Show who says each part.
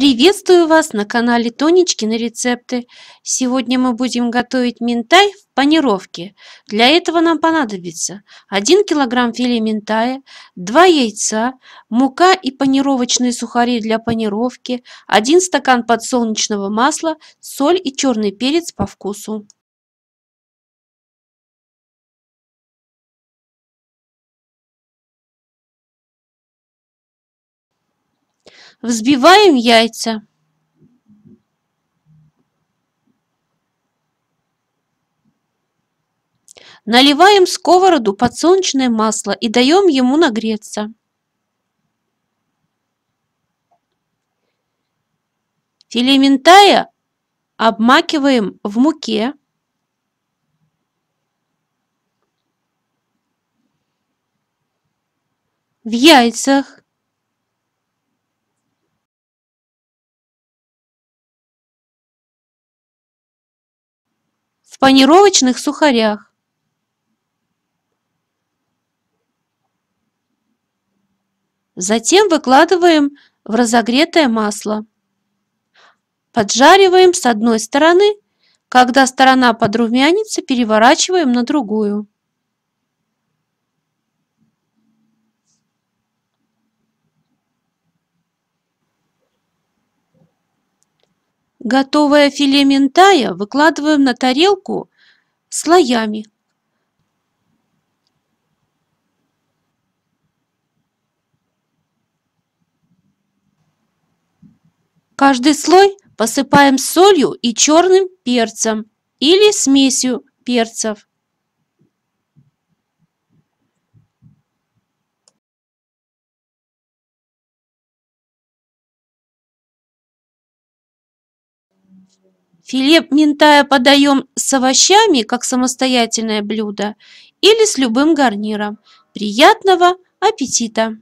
Speaker 1: Приветствую вас на канале Тонечкины рецепты. Сегодня мы будем готовить минтай в панировке. Для этого нам понадобится 1 кг филе минтая, 2 яйца, мука и панировочные сухари для панировки, 1 стакан подсолнечного масла, соль и черный перец
Speaker 2: по вкусу.
Speaker 1: Взбиваем яйца. Наливаем в сковороду подсолнечное масло и даем ему нагреться. Филе ментая обмакиваем в муке. В яйцах в панировочных сухарях. Затем выкладываем в разогретое масло. Поджариваем с одной стороны, когда сторона подрумянится, переворачиваем на другую. Готовое филе ментая выкладываем на тарелку слоями. Каждый слой посыпаем солью и черным перцем или смесью перцев. Филе ментая подаем с овощами, как самостоятельное блюдо, или с любым гарниром. Приятного аппетита!